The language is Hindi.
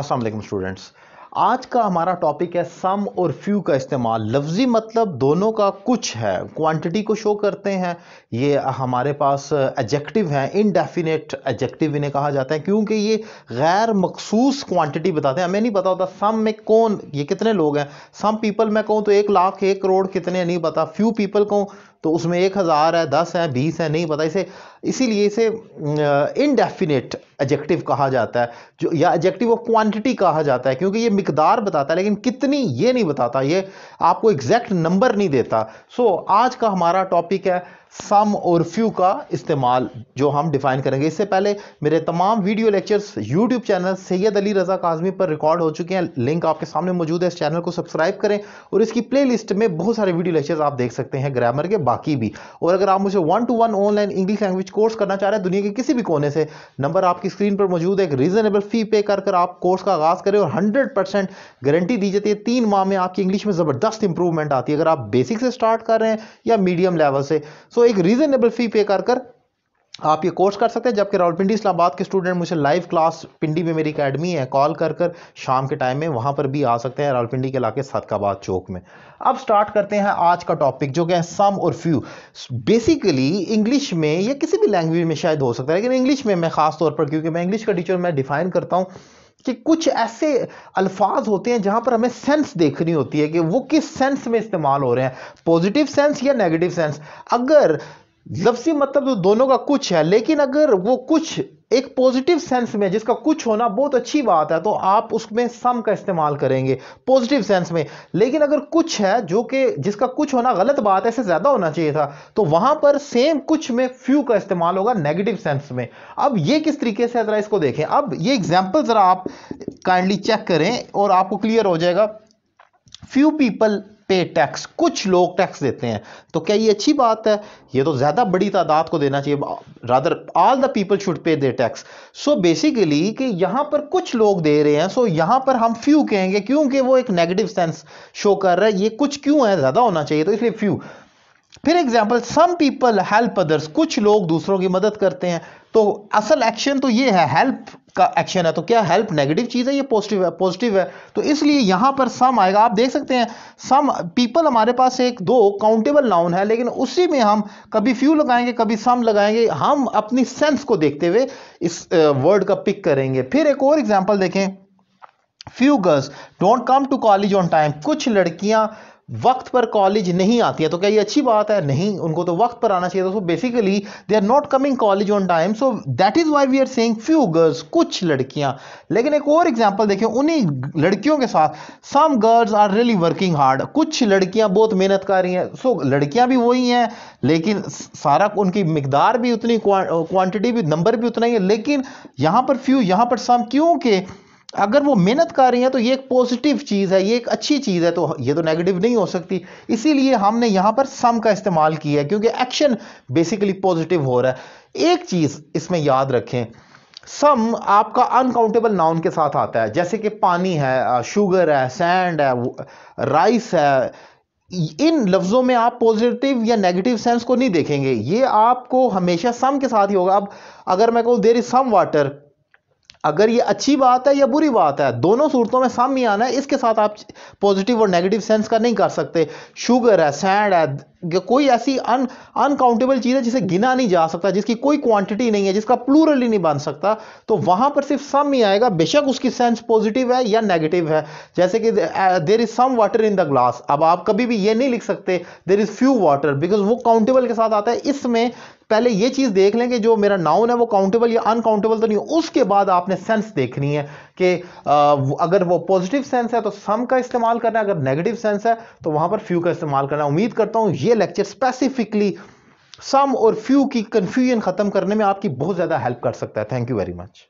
अस्सलाम वालेकुम स्टूडेंट्स आज का हमारा टॉपिक है सम और फ्यू का इस्तेमाल लफ्ज़ी मतलब दोनों का कुछ है क्वांटिटी को शो करते हैं ये हमारे पास एजेक्टिव हैं इनडेफिनेट एजेक्टिव इन्हें कहा जाता है क्योंकि ये गैर मखसूस क्वांटिटी बताते हैं हमें नहीं पता होता सम में कौन ये कितने लोग हैं सम पीपल मैं कहूँ तो एक लाख एक करोड़ कितने नहीं पता फ्यू पीपल कहूँ तो उसमें एक हज़ार है दस है बीस है नहीं पता इसे इसीलिए इसे इनडेफिनेट एजेक्टिव कहा जाता है जो या एजेक्टिव ऑफ क्वांटिटी कहा जाता है क्योंकि ये मकदार बताता है लेकिन कितनी ये नहीं बताता ये आपको एग्जैक्ट नंबर नहीं देता सो so, आज का हमारा टॉपिक है सम और फ्यू का इस्तेमाल जो हम डिफाइन करेंगे इससे पहले मेरे तमाम video lectures YouTube channel Syed Ali Raza Kazmi पर रिकॉर्ड हो चुके हैं लिंक आपके सामने मौजूद है इस चैनल को सब्सक्राइब करें और इसकी प्लेलिस्ट में बहुत सारे वीडियो लेक्चर्स आप देख सकते हैं ग्रामर के बाकी भी और अगर आप मुझे one to one online English language course करना चाह रहे हैं दुनिया के किसी भी कोने से नंबर आपकी स्क्रीन पर मौजूद है एक रीजनेबल फी पे कर कर आप कोर्स का आगाज़ करें और हंड्रेड परसेंट गारंटी दी जाती है तीन माह में आपकी इंग्लिश में ज़बरदस्त इंप्रूवमेंट आती है अगर आप बेसिक से स्टार्ट कर रहे हैं या मीडियम लेवल से सो एक रीज़नेबल फ़ी पे कर कर आप ये कोर्स कर सकते हैं जबकि रावलपिंडी इस्लाबाद के स्टूडेंट मुझे लाइव क्लास पिंडी में मेरी एकेडमी है कॉल कर कर शाम के टाइम में वहाँ पर भी आ सकते हैं रावलपिंडी के इलाके सदकाबाद चौक में अब स्टार्ट करते हैं आज का टॉपिक जो कि है सम और फ्यू बेसिकली इंग्लिश में या किसी भी लैंग्वेज में शायद हो सकता है लेकिन इंग्लिश में मैं ख़ास तौर पर क्योंकि मैं इंग्लिश का टीचर मैं डिफ़ाइन करता हूँ कि कुछ ऐसे अल्फाज होते हैं जहां पर हमें सेंस देखनी होती है कि वो किस सेंस में इस्तेमाल हो रहे हैं पॉजिटिव सेंस या नेगेटिव सेंस अगर लफ्सी मतलब तो दोनों का कुछ है लेकिन अगर वो कुछ एक पॉजिटिव सेंस में जिसका कुछ होना बहुत अच्छी बात है तो आप उसमें सम का इस्तेमाल करेंगे पॉजिटिव सेंस में लेकिन अगर कुछ है जो कि जिसका कुछ होना गलत बात है इससे ज़्यादा होना चाहिए था तो वहां पर सेम कुछ में फ्यू का इस्तेमाल होगा नेगेटिव सेंस में अब ये किस तरीके से ज़रा इसको देखें अब ये एग्जाम्पल ज़रा आप काइंडली चेक करें और आपको क्लियर हो जाएगा फ्यू पीपल पे टैक्स कुछ लोग टैक्स देते हैं तो क्या ये अच्छी बात है ये तो ज़्यादा बड़ी तादाद को देना चाहिए rather all the people should pay the tax so basically कि यहाँ पर कुछ लोग दे रहे हैं सो so यहाँ पर हम फ्यू कहेंगे क्योंकि वो एक नेगेटिव सेंस शो कर रहा है ये कुछ क्यों है ज़्यादा होना चाहिए तो इसलिए फ्यू फिर example some people help others कुछ लोग दूसरों की मदद करते हैं तो असल एक्शन तो ये है हेल्प का एक्शन है तो क्या हेल्प नेगेटिव चीज़ है ये पॉजिटिव है पॉजिटिव है तो इसलिए यहाँ पर सम आएगा आप देख सकते हैं सम पीपल हमारे पास एक दो काउंटेबल नाउन है लेकिन उसी में हम कभी फ्यू लगाएंगे कभी सम लगाएंगे हम अपनी सेंस को देखते हुए इस वर्ड uh, का पिक करेंगे फिर एक और एग्जाम्पल देखें few girls don't come to college on time कुछ लड़कियां वक्त पर कॉलेज नहीं आती है तो क्या ये अच्छी बात है नहीं उनको तो वक्त पर आना चाहिए था so basically they are not coming college on time so that is why we are saying few girls कुछ लड़कियां लेकिन एक और एग्जांपल देखें उन्हीं लड़कियों के साथ some girls are really working hard कुछ लड़कियां बहुत मेहनत कर रही हैं सो so, लड़कियां भी वही हैं लेकिन सारा उनकी मकदार भी उतनी क्वान्टिटी भी नंबर भी उतना ही है लेकिन यहाँ पर फ्यू यहाँ पर सम क्योंकि अगर वो मेहनत कर रही हैं तो ये एक पॉजिटिव चीज़ है ये एक अच्छी चीज़ है तो ये तो नेगेटिव नहीं हो सकती इसीलिए हमने यहाँ पर सम का इस्तेमाल किया है क्योंकि एक्शन बेसिकली पॉजिटिव हो रहा है एक चीज़ इसमें याद रखें सम आपका अनकाउंटेबल नाउन के साथ आता है जैसे कि पानी है शुगर है सैंड है राइस है इन लफ्ज़ों में आप पॉजिटिव या नेगेटिव सेंस को नहीं देखेंगे ये आपको हमेशा सम के साथ ही होगा अब अगर मैं कहूँ देर इज़ सम वाटर अगर ये अच्छी बात है या बुरी बात है दोनों सूरतों में सामने आना है इसके साथ आप पॉजिटिव और नेगेटिव सेंस का नहीं कर सकते शुगर है सैंड है कोई ऐसी अन अनकाउंटेबल चीज़ है जिसे गिना नहीं जा सकता जिसकी कोई क्वांटिटी नहीं है जिसका प्लूरल ही नहीं बन सकता तो वहां पर सिर्फ सम ही आएगा बेशक उसकी सेंस पॉजिटिव है या नेगेटिव है जैसे कि there is some water in the glass अब आप कभी भी ये नहीं लिख सकते there is few water because वो काउंटेबल के साथ आता है इसमें पहले ये चीज़ देख लें कि जो मेरा नाउन है वो काउंटेबल या अनकाउंटेबल तो नहीं उसके बाद आपने सेंस देखनी है कि अगर वो पॉजिटिव सेंस है तो सम का इस्तेमाल करना है अगर नेगेटिव सेंस है तो वहां पर फ्यू का इस्तेमाल करना उम्मीद करता हूं ये लेक्चर स्पेसिफिकली सम और फ्यू की कंफ्यूजन ख़त्म करने में आपकी बहुत ज़्यादा हेल्प कर सकता है थैंक यू वेरी मच